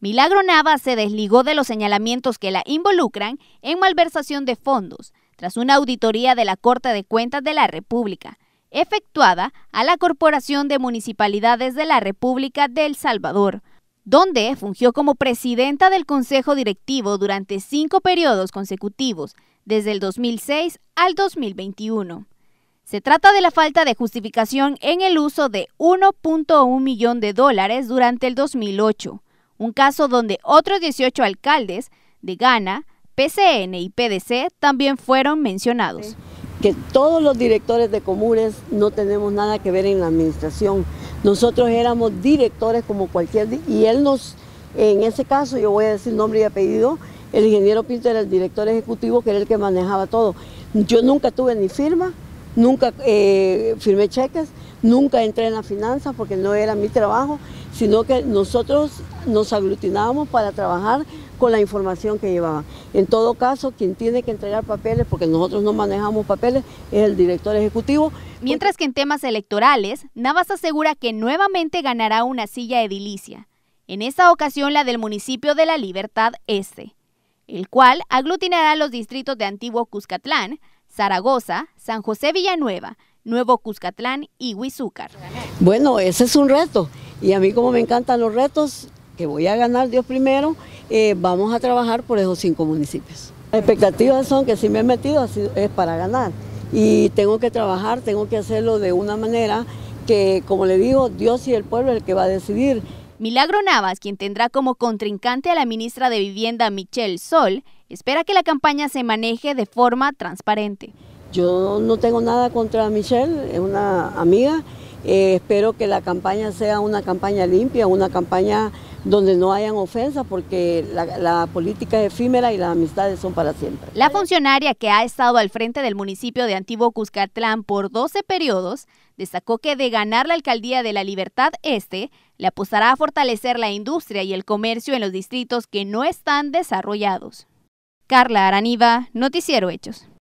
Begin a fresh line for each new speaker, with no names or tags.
Milagro Nava se desligó de los señalamientos que la involucran en malversación de fondos tras una auditoría de la Corte de Cuentas de la República, efectuada a la Corporación de Municipalidades de la República de El Salvador, donde fungió como presidenta del Consejo Directivo durante cinco periodos consecutivos, desde el 2006 al 2021. Se trata de la falta de justificación en el uso de 1.1 millón de dólares durante el 2008 un caso donde otros 18 alcaldes de Ghana, PCN y PDC también fueron mencionados. Que todos los directores de comunes no tenemos
nada que ver en la administración. Nosotros éramos directores como cualquier, y él nos, en ese caso, yo voy a decir nombre y apellido, el ingeniero Pinto era el director ejecutivo, que era el que manejaba todo. Yo nunca tuve ni firma, nunca eh, firmé cheques, nunca entré en la finanza porque no era mi trabajo sino que nosotros nos aglutinábamos para trabajar con la información que llevaban. En todo caso, quien tiene que entregar
papeles, porque nosotros no manejamos papeles, es el director ejecutivo. Mientras que en temas electorales, Navas asegura que nuevamente ganará una silla edilicia, en esta ocasión la del municipio de La Libertad Este, el cual aglutinará los distritos de Antiguo Cuscatlán, Zaragoza, San José Villanueva, Nuevo Cuscatlán y Huizúcar.
Bueno, ese es un reto. Y a mí como me encantan los retos, que voy a ganar Dios primero, eh, vamos a trabajar por esos cinco municipios. Las expectativas son que si me he metido es para ganar y tengo que trabajar, tengo que hacerlo de una manera
que, como le digo, Dios y el pueblo es el que va a decidir. Milagro Navas, quien tendrá como contrincante a la ministra de Vivienda Michelle Sol, espera que la campaña se maneje de forma transparente.
Yo no tengo nada contra Michelle, es una amiga, eh, espero que la campaña sea una campaña limpia, una campaña donde no hayan ofensas, porque la, política es efímera y las amistades son para siempre.
La funcionaria que ha estado al frente del municipio de Antiguo Cuscatlán por 12 periodos destacó que de ganar la alcaldía de la Libertad Este, le apostará a fortalecer la industria y el comercio en los distritos que no están desarrollados. Carla Araniva, Noticiero Hechos.